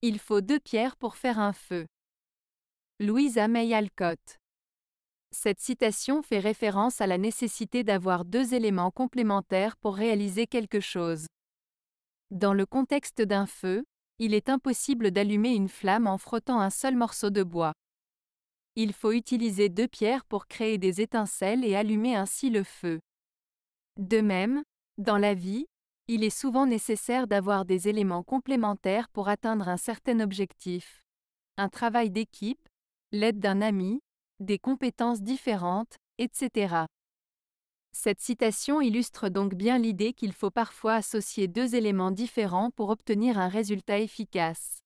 Il faut deux pierres pour faire un feu. Louisa May Alcott. Cette citation fait référence à la nécessité d'avoir deux éléments complémentaires pour réaliser quelque chose. Dans le contexte d'un feu, il est impossible d'allumer une flamme en frottant un seul morceau de bois. Il faut utiliser deux pierres pour créer des étincelles et allumer ainsi le feu. De même, dans la vie, il est souvent nécessaire d'avoir des éléments complémentaires pour atteindre un certain objectif. Un travail d'équipe, l'aide d'un ami, des compétences différentes, etc. Cette citation illustre donc bien l'idée qu'il faut parfois associer deux éléments différents pour obtenir un résultat efficace.